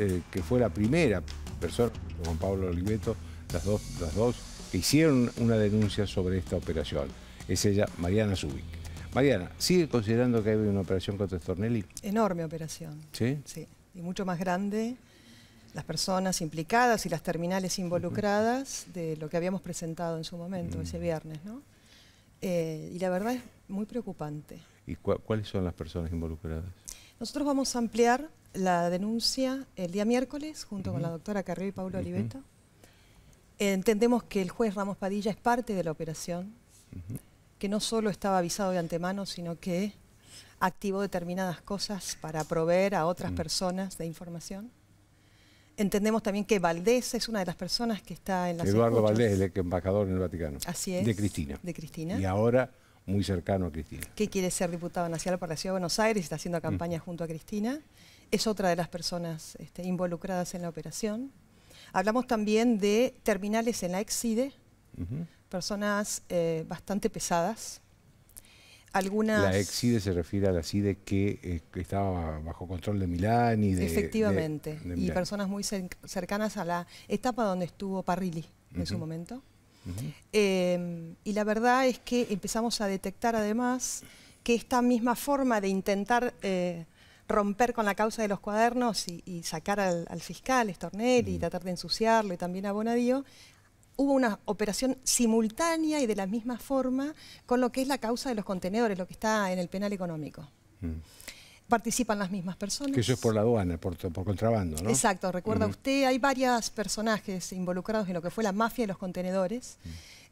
Eh, que fue la primera persona, Juan Pablo Oliveto, las dos, las dos, que hicieron una denuncia sobre esta operación. Es ella, Mariana Zubik. Mariana, ¿sigue considerando que hay una operación contra Stornelli? Enorme operación. ¿Sí? Sí, y mucho más grande las personas implicadas y las terminales involucradas de lo que habíamos presentado en su momento, mm. ese viernes, ¿no? Eh, y la verdad es muy preocupante. ¿Y cuáles son las personas involucradas? Nosotros vamos a ampliar la denuncia el día miércoles junto con la doctora Carrillo y Pablo Oliveto. Entendemos que el juez Ramos Padilla es parte de la operación, que no solo estaba avisado de antemano, sino que activó determinadas cosas para proveer a otras mm. personas de información. Entendemos también que Valdés es una de las personas que está en la Eduardo Valdés, el embajador en el Vaticano. Así es. De Cristina. De Cristina. Y ahora muy cercano a Cristina. Que quiere ser diputado nacional por la Ciudad de Buenos Aires, está haciendo campaña junto a Cristina es otra de las personas este, involucradas en la operación. Hablamos también de terminales en la Exide, personas eh, bastante pesadas. Algunas... La Exide se refiere a la CIDE eh, que, estaba bajo control de Milán y de... Efectivamente, y personas muy cercanas a la etapa donde estuvo Parrilli en su momento. Em, y la verdad es que empezamos a detectar además que esta misma forma de intentar eh, romper con la causa de los cuadernos y, sacar al, fiscal Estornel y mm. tratar de ensuciarlo y también a Bonadío, hubo una operación simultánea y de la misma forma con lo que es la causa de los contenedores, lo que está en el penal económico. Mm. Participan las mismas personas. Que eso es por la aduana, por, contrabando, ¿no? Exacto, recuerda usted, hay varios personajes involucrados en lo que fue la mafia de los contenedores. Mm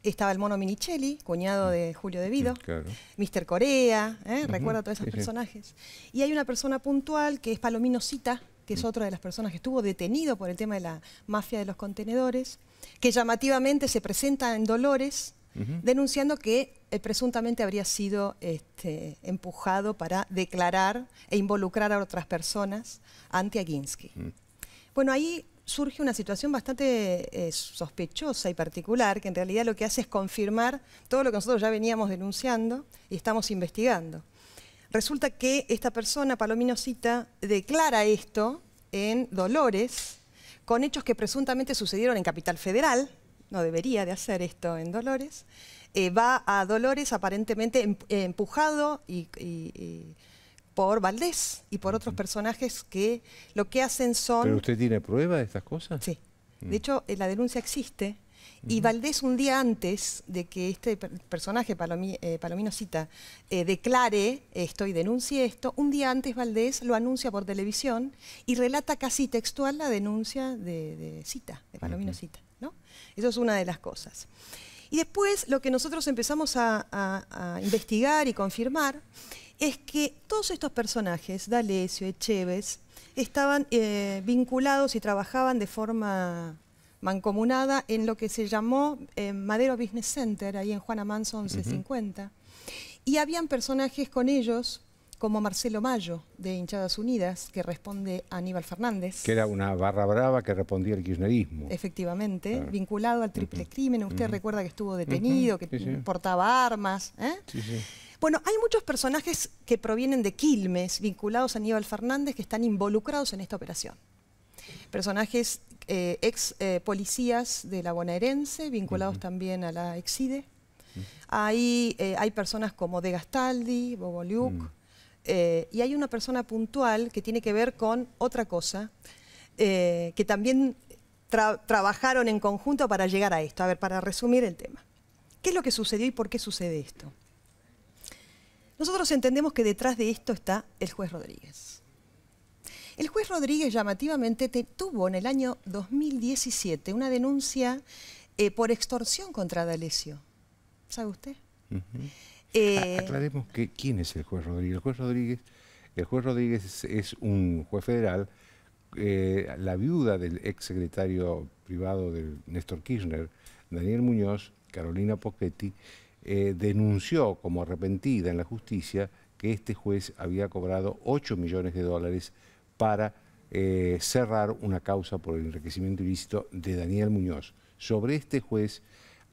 estaba el mono Minichelli, cuñado mm. de Julio De Vido, Mr. Corea, ¿eh? recuerda a todos esos personajes. Y hay una persona puntual que es Palomino Cita, que es mm. otra de las personas que estuvo detenido por el tema de la mafia de los contenedores, que llamativamente se presenta en Dolores denunciando que eh, presuntamente habría sido este, empujado para declarar e involucrar a otras personas ante Aginsky. Mm. Bueno, ahí surge una situación bastante eh, sospechosa y particular, que en realidad lo que hace es confirmar todo lo que nosotros ya veníamos denunciando y estamos investigando. Resulta que esta persona, Palomino Cita, declara esto en Dolores, con hechos que presuntamente sucedieron en Capital Federal, no debería de hacer esto en Dolores, eh, va a Dolores aparentemente em, empujado y por Valdés y por otros personajes que lo que hacen son... ¿Pero usted tiene prueba de estas cosas? Sí. Mm. De hecho, eh, la denuncia existe. Y Valdés, un día antes de que este personaje, eh, Palomino Cita, eh, declare esto y denuncie esto, un día antes Valdés lo anuncia por televisión y relata casi textual la denuncia de, Cita, de Palomino Cita. ¿no? Eso es una de las cosas. Y después lo que nosotros empezamos a investigar y confirmar es que todos estos personajes, D'Alessio, Echeves, estaban eh, vinculados y trabajaban de forma mancomunada en lo que se llamó eh, Madero Business Center, ahí en Juana Manso 1150. Y habían personajes con ellos, como Marcelo Mayo, de Hinchadas Unidas, que responde a Aníbal Fernández. Que era una barra brava que respondía al kirchnerismo. Efectivamente, vinculado al triple crimen. Usted recuerda que estuvo detenido, que portaba armas. ¿eh? Bueno, hay muchos personajes que provienen de Quilmes, vinculados a Aníbal Fernández, que están involucrados en esta operación. Personajes eh, ex eh, policías de la bonaerense, vinculados también a la Exide. Eh, hay personas como De Gastaldi, Boboliuk, mm. y hay una persona puntual que tiene que ver con otra cosa, que también trabajaron en conjunto para llegar a esto. A ver, para resumir el tema. ¿Qué es lo que sucedió y por qué sucede esto? Nosotros entendemos que detrás de esto está el juez Rodríguez. El juez Rodríguez llamativamente te, tuvo en el año 2017 una denuncia eh, por extorsión contra D'Alessio. ¿Sabe usted? Eh, aclaremos que, quién es el juez Rodríguez. El juez Rodríguez, el juez Rodríguez es, un juez federal, eh, la viuda del ex secretario privado de Néstor Kirchner, Daniel Muñoz, Carolina Pochetti, eh, denunció como arrepentida en la justicia que este juez había cobrado 8 millones de dólares para eh, cerrar una causa por el enriquecimiento ilícito de Daniel Muñoz. Sobre este juez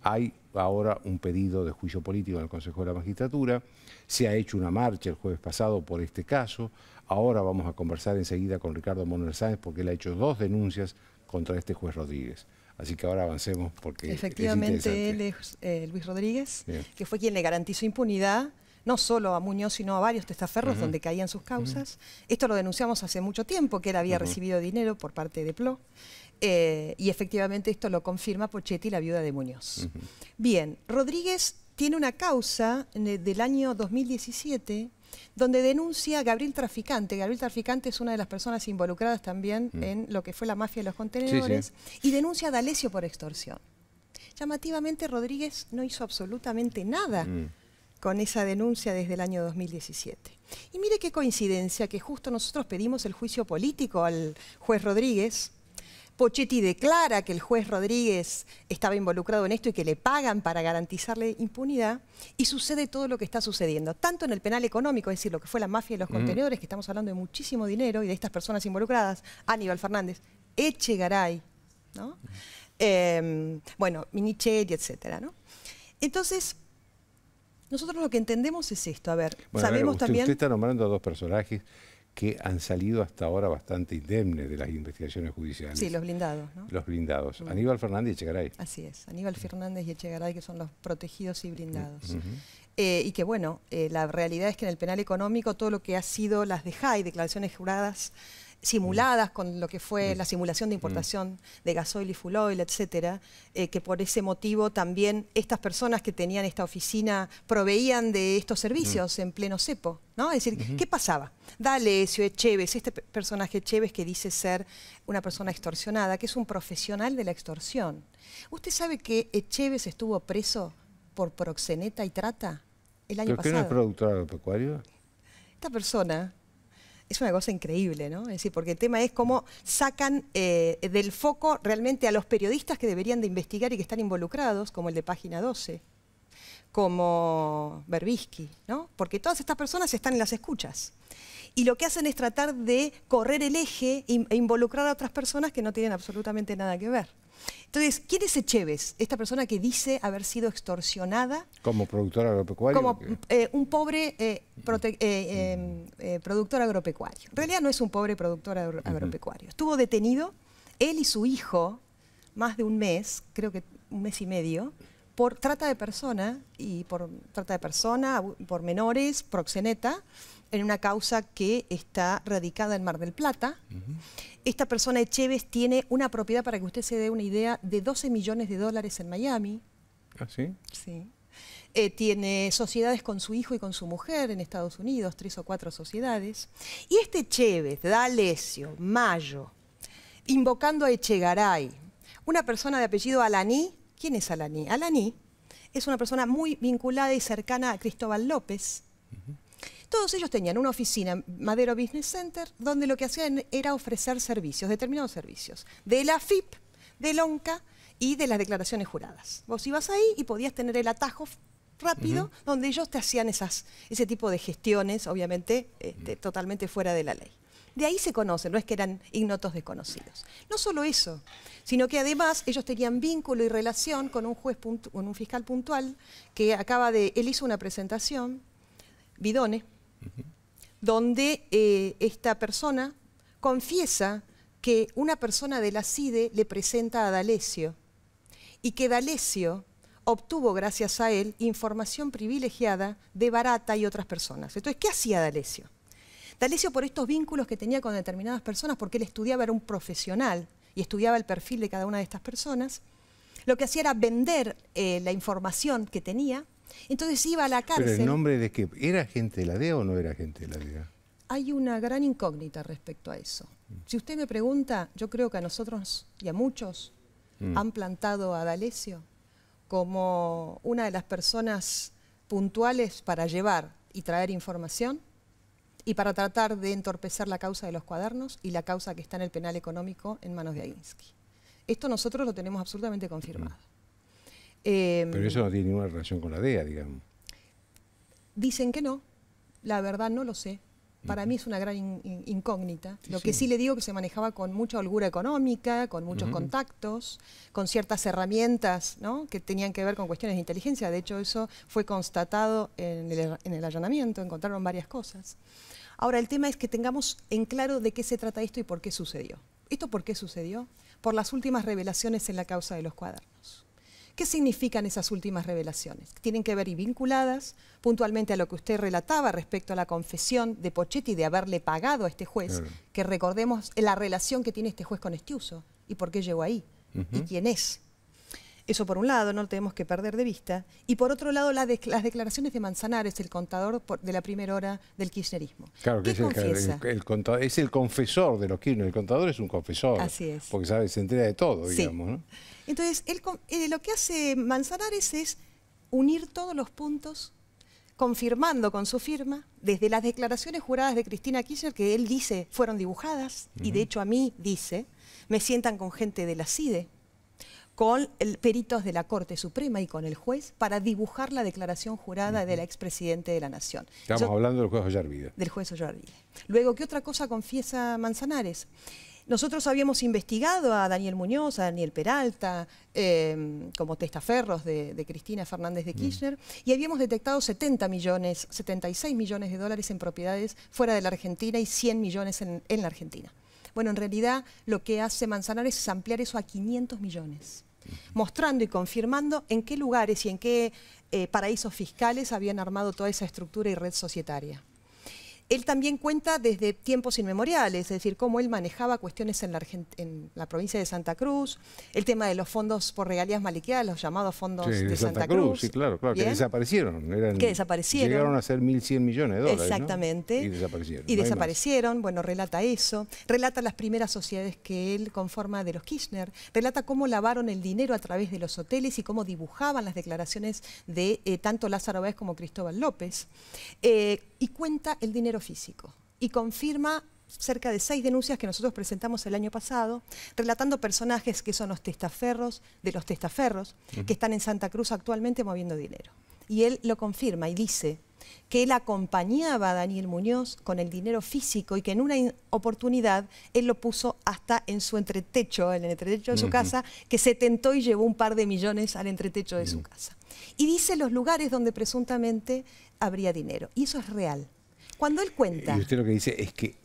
hay ahora un pedido de juicio político en el Consejo de la Magistratura, se ha hecho una marcha el jueves pasado por este caso, ahora vamos a conversar enseguida con Ricardo Moner Sáenz porque él ha hecho dos denuncias contra este juez Rodríguez. Así que ahora avancemos porque... Efectivamente, él es eh, Luis Rodríguez, que fue quien le garantizó impunidad no solo a Muñoz, sino a varios testaferros donde caían sus causas. Esto lo denunciamos hace mucho tiempo, que él había recibido dinero por parte de PLO. Eh, y efectivamente esto lo confirma Pochetti, la viuda de Muñoz. Bien, Rodríguez tiene una causa del año 2017 donde denuncia a Gabriel Traficante. Gabriel Traficante es una de las personas involucradas también mm. en lo que fue la mafia de los contenedores y denuncia a D'Alessio por extorsión. Llamativamente, Rodríguez no hizo absolutamente nada mm. con esa denuncia desde el año 2017. Y mire qué coincidencia que justo nosotros pedimos el juicio político al juez Rodríguez, Pochetti declara que el juez Rodríguez estaba involucrado en esto y que le pagan para garantizarle impunidad, y sucede todo lo que está sucediendo, tanto en el penal económico, es decir, lo que fue la mafia de los mm. contenedores, que estamos hablando de muchísimo dinero y de estas personas involucradas, Aníbal Fernández, Echegaray, ¿no? Mm. Em, bueno, Minichetti, etcétera, Entonces, nosotros lo que entendemos es esto, a ver, sabemos también... Usted está nombrando a dos personajes que han salido hasta ahora bastante indemnes de las investigaciones judiciales. Sí, los blindados, ¿no? Los blindados. Aníbal Fernández y Echegaray. Así es, Aníbal Fernández y Echegaray, que son los protegidos y blindados. Eh, y que bueno, eh, la realidad es que en el penal económico todo lo que ha sido las de JAI, declaraciones juradas simuladas con lo que fue la simulación de importación de gasoil y full etcétera, eh, que por ese motivo también estas personas que tenían esta oficina proveían de estos servicios en pleno cepo, ¿no? Es decir, ¿qué pasaba? Dale, Dalecio Echeves, este personaje Echeves que dice ser una persona extorsionada, que es un profesional de la extorsión. ¿Usted sabe que Echeves estuvo preso por proxeneta y trata el año pasado? qué no es productor agropecuario? Esta persona es una cosa increíble, ¿no? Es decir, porque el tema es cómo sacan eh, del foco realmente a los periodistas que deberían de investigar y que están involucrados, como el de Página 12, como Berbisky, ¿no? Porque todas estas personas están en las escuchas. Y lo que hacen es tratar de correr el eje e involucrar a otras personas que no tienen absolutamente nada que ver. Entonces, ¿quién es Echeves? Esta persona que dice haber sido extorsionada. Como productor agropecuario. Como eh, un pobre eh, eh, em, productor agropecuario. En realidad no es un pobre productor agropecuario. Estuvo detenido, él y su hijo, más de un mes, creo que un mes y medio, por trata de persona y por trata de persona, por menores, proxeneta, en una causa que está radicada en Mar del Plata. Esta persona Echeves tiene una propiedad, para que usted se dé una idea, de 12 millones de dólares en Miami. ¿Ah, sí? Sí. Eh, tiene sociedades con su hijo y con su mujer en Estados Unidos, tres o cuatro sociedades. Y este da D'Alessio, Mayo, invocando a Echegaray, una persona de apellido Alaní, ¿quién es Alaní? Alaní es una persona muy vinculada y cercana a Cristóbal López, todos ellos tenían una oficina, Madero Business Center, donde lo que hacían era ofrecer servicios, determinados servicios, de la FIP, del ONCA y de las declaraciones juradas. Vos ibas ahí y podías tener el atajo rápido, donde ellos te hacían esas, ese tipo de gestiones, obviamente, este, totalmente fuera de la ley. De ahí se conocen, no es que eran ignotos desconocidos. No solo eso, sino que además ellos tenían vínculo y relación con un juez, con un fiscal puntual, que acaba de, él hizo una presentación, Bidone, donde eh, esta persona confiesa que una persona de la CIDE le presenta a D'Alessio y que D'Alessio obtuvo gracias a él información privilegiada de Barata y otras personas. Entonces, ¿qué hacía D'Alessio? D'Alessio por estos vínculos que tenía con determinadas personas, porque él estudiaba, era un profesional y estudiaba el perfil de cada una de estas personas, lo que hacía era vender eh, la información que tenía entonces iba a la cárcel. ¿Pero nombre de qué? ¿Era gente de la DEA o no era gente de la DEA? Hay una gran incógnita respecto a eso. Mm. Si usted me pregunta, yo creo que a nosotros y a muchos mm. han plantado a D'Alessio como una de las personas puntuales para llevar y traer información y para tratar de entorpecer la causa de los cuadernos y la causa que está en el penal económico en manos de Aginsky. Esto nosotros lo tenemos absolutamente confirmado. Mm. Em, Pero eso no tiene ninguna relación con la DEA, digamos. Dicen que no, la verdad no lo sé. Para mí es una gran incógnita. lo que sí. le digo que se manejaba con mucha holgura económica, con muchos contactos, con ciertas herramientas que tenían que ver con cuestiones de inteligencia. De hecho, eso fue constatado en el allanamiento, encontraron varias cosas. Ahora, el tema es que tengamos en claro de qué se trata esto y por qué sucedió. ¿Esto por qué sucedió? Por las últimas revelaciones en la causa de los cuadernos. ¿Qué significan esas últimas revelaciones? Tienen que ver y vinculadas puntualmente a lo que usted relataba respecto a la confesión de Pochetti de haberle pagado a este juez, que recordemos la relación que tiene este juez con Estiuso y por qué llegó ahí y quién es. Eso por un lado, no lo tenemos que perder de vista. Y por otro lado, las declaraciones de Manzanares, el contador de la primera hora del kirchnerismo. Claro, que es el, confesor de los kirchner. El contador es un confesor. Así es. Porque se entera de todo, digamos. Entonces, eh, lo que hace Manzanares es unir todos los puntos confirmando con su firma, desde las declaraciones juradas de Cristina Kirchner, que él dice fueron dibujadas, y de hecho a mí dice, me sientan con gente de la CIDE, con el, peritos de la Corte Suprema y con el juez para dibujar la declaración jurada de la del expresidente de la Nación. Estamos hablando del juez Ollarvide. Del juez Ollarvide. Luego, ¿qué otra cosa confiesa Manzanares? Nosotros habíamos investigado a Daniel Muñoz, a Daniel Peralta, em, como testaferros de, Cristina Fernández de mm. Kirchner, y habíamos detectado 70 millones, 76 millones de dólares en propiedades fuera de la Argentina y 100 millones en la Argentina. Bueno, en realidad lo que hace Manzanares es ampliar eso a 500 millones, mostrando y confirmando en qué lugares y en qué eh, paraísos fiscales habían armado toda esa estructura y red societaria. Él también cuenta desde tiempos inmemoriales, es decir, cómo él manejaba cuestiones en la, provincia de Santa Cruz, el tema de los fondos por regalías maliqueadas, los llamados fondos de, Santa, Cruz. Sí, claro, claro que desaparecieron. que desaparecieron. Llegaron a ser 1.100 millones de dólares. Exactamente. Y desaparecieron. Y desaparecieron, bueno, relata eso. Relata las primeras sociedades que él conforma de los Kirchner. Relata cómo lavaron el dinero a través de los hoteles y cómo dibujaban las declaraciones de eh, tanto Lázaro Báez como Cristóbal López. Eh, y cuenta el dinero físico y confirma cerca de seis denuncias que nosotros presentamos el año pasado, relatando personajes que son los testaferros, de los testaferros, que están en Santa Cruz actualmente moviendo dinero. Y él lo confirma y dice que él acompañaba a Daniel Muñoz con el dinero físico y que en una oportunidad él lo puso hasta en su entretecho, en el entretecho de su casa, que se tentó y llevó un par de millones al entretecho de su casa. Y dice los lugares donde presuntamente habría dinero. Y eso es real. Cuando él cuenta... Y usted lo que dice es que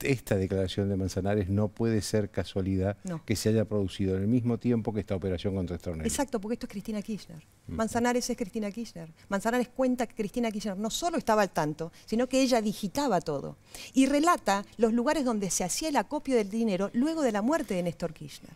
esta declaración de Manzanares no puede ser casualidad que se haya producido en el mismo tiempo que esta operación contra Estornelli. Exacto, porque esto es Cristina Kirchner. Manzanares es Cristina Kirchner. Manzanares cuenta que Cristina Kirchner no solo estaba al tanto, sino que ella digitaba todo. Y relata los lugares donde se hacía el acopio del dinero luego de la muerte de Néstor Kirchner.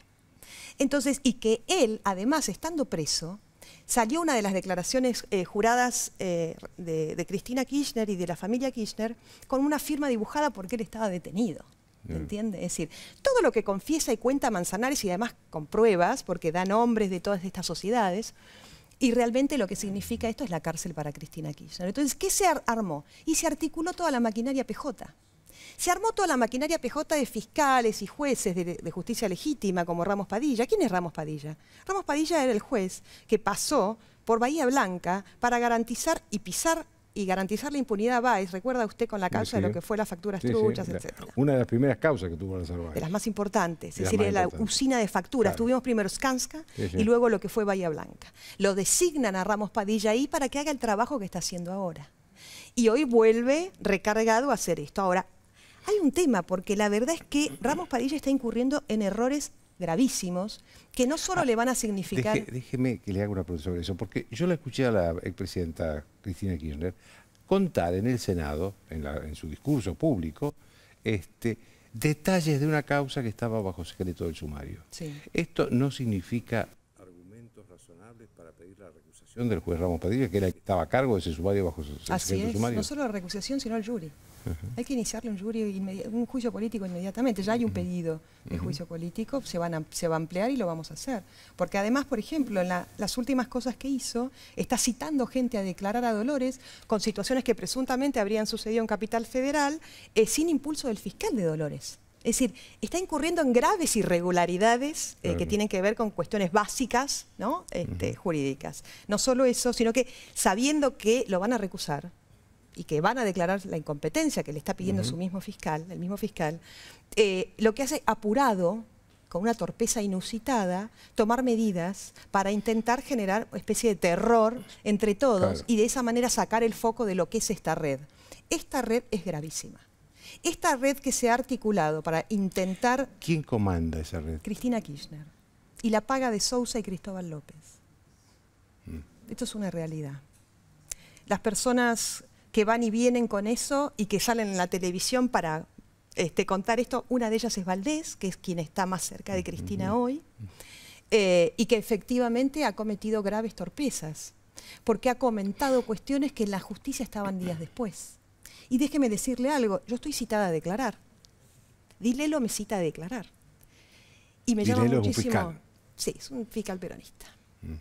Entonces, y que él, además, estando preso, Salió una de las declaraciones eh, juradas eh, de, Cristina Kirchner y de la familia Kirchner con una firma dibujada porque él estaba detenido. entiende? Es decir, todo lo que confiesa y cuenta Manzanares y además con pruebas, porque da nombres de todas estas sociedades, y realmente lo que significa esto es la cárcel para Cristina Kirchner. Entonces, ¿qué se armó? Y se articuló toda la maquinaria PJ se armó toda la maquinaria PJ de fiscales y jueces de, justicia legítima como Ramos Padilla. ¿Quién es Ramos Padilla? Ramos Padilla era el juez que pasó por Bahía Blanca para garantizar y pisar y garantizar la impunidad a Báez. recuerda usted con la causa de lo que fue las facturas truchas, etc. Una de las primeras causas que tuvo la De las más importantes, es decir, la usina de facturas. Tuvimos primero Skanska y luego lo que fue Bahía Blanca. Lo designan a Ramos Padilla ahí para que haga el trabajo que está haciendo ahora. Y hoy vuelve recargado a hacer esto. Ahora, hay un tema, porque la verdad es que Ramos Padilla está incurriendo en errores gravísimos que no solo ah, le van a significar... déjeme que le haga una pregunta sobre eso, porque yo la escuché a la expresidenta Cristina Kirchner contar en el Senado, en, la, en su discurso público, este, detalles de una causa que estaba bajo secreto del sumario. Esto no significa del juez Ramos Padilla, que era el que estaba a cargo de ese sumario bajo su Así es, no solo la recusación, sino el jury. Hay que iniciarle un, un juicio político inmediatamente. Ya hay un pedido de juicio político, se, va a ampliar y lo vamos a hacer. Porque además, por ejemplo, en las últimas cosas que hizo, está citando gente a declarar a Dolores con situaciones que presuntamente habrían sucedido en Capital Federal eh, sin impulso del fiscal de Dolores. Es decir, está incurriendo en graves irregularidades eh, que tienen que ver con cuestiones básicas, este, Jurídicas. No solo eso, sino que sabiendo que lo van a recusar y que van a declarar la incompetencia que le está pidiendo su mismo fiscal, el mismo fiscal, eh, lo que hace apurado con una torpeza inusitada, tomar medidas para intentar generar una especie de terror entre todos y de esa manera sacar el foco de lo que es esta red. Esta red es gravísima. Esta red que se ha articulado para intentar... ¿Quién comanda esa red? Cristina Kirchner. Y la paga de Sousa y Cristóbal López. Mm. Esto es una realidad. Las personas que van y vienen con eso y que salen en la televisión para este, contar esto, una de ellas es Valdés, que es quien está más cerca de Cristina hoy, eh, y que efectivamente ha cometido graves torpezas, porque ha comentado cuestiones que en la justicia estaban días después. Y déjeme decirle algo, yo estoy citada a declarar. Dilelo me cita a declarar. Y me llama muchísimo. Es un Sí, es un fiscal peronista. Mm.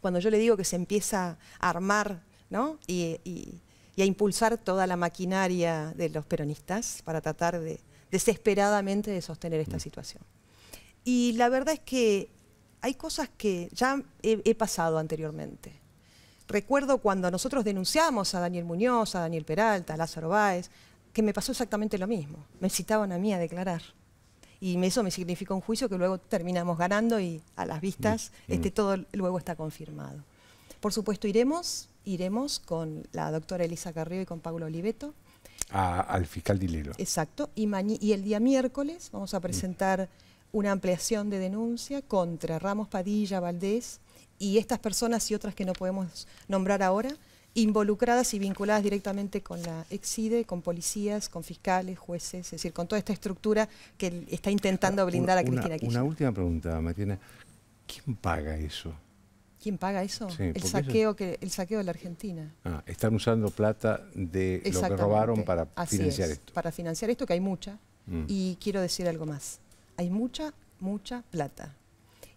Cuando yo le digo que se empieza a armar ¿no? y, a impulsar toda la maquinaria de los peronistas para tratar de desesperadamente de sostener esta mm. situación. Y la verdad es que hay cosas que ya he pasado anteriormente recuerdo cuando nosotros denunciamos a Daniel Muñoz, a Daniel Peralta, a Lázaro Báez, que me pasó exactamente lo mismo. Me citaban a mí a declarar. Y eso me significó un juicio que luego terminamos ganando y a las vistas mm, mm. este, todo luego está confirmado. Por supuesto, iremos, iremos con la doctora Elisa Carrillo y con Pablo Oliveto. al fiscal Dilelo. Exacto. Y, el día miércoles vamos a mm. presentar una ampliación de denuncia contra Ramos Padilla Valdés y estas personas y otras que no podemos nombrar ahora, involucradas y vinculadas directamente con la EXIDE, con policías, con fiscales, jueces, es decir, con toda esta estructura que está intentando blindar a Cristina Kirchner. Una última pregunta, Martina. ¿Quién paga eso? ¿Quién paga eso? el, saqueo el saqueo de la Argentina. Ah, están usando plata de lo que robaron para financiar esto. Para financiar esto, que hay mucha. Mm. Y quiero decir algo más. Hay mucha, mucha plata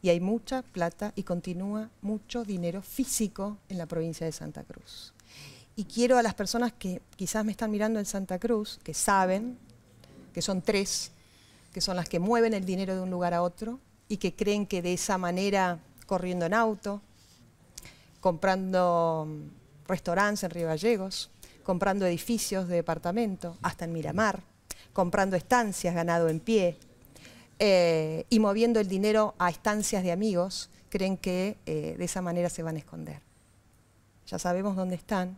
y hay mucha plata y continúa mucho dinero físico en la provincia de Santa Cruz. Y quiero a las personas que quizás me están mirando en Santa Cruz, que saben, que son tres, que son las que mueven el dinero de un lugar a otro y que creen que de esa manera, corriendo en auto, comprando mm, restaurantes en Río Gallegos, comprando edificios de departamento, hasta en Miramar, comprando estancias ganado en pie, eh, y moviendo el dinero a estancias de amigos, creen que eh, de esa manera se van a esconder. Ya sabemos dónde están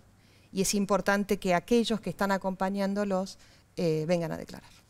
y es importante que aquellos que están acompañándolos eh, vengan a declarar.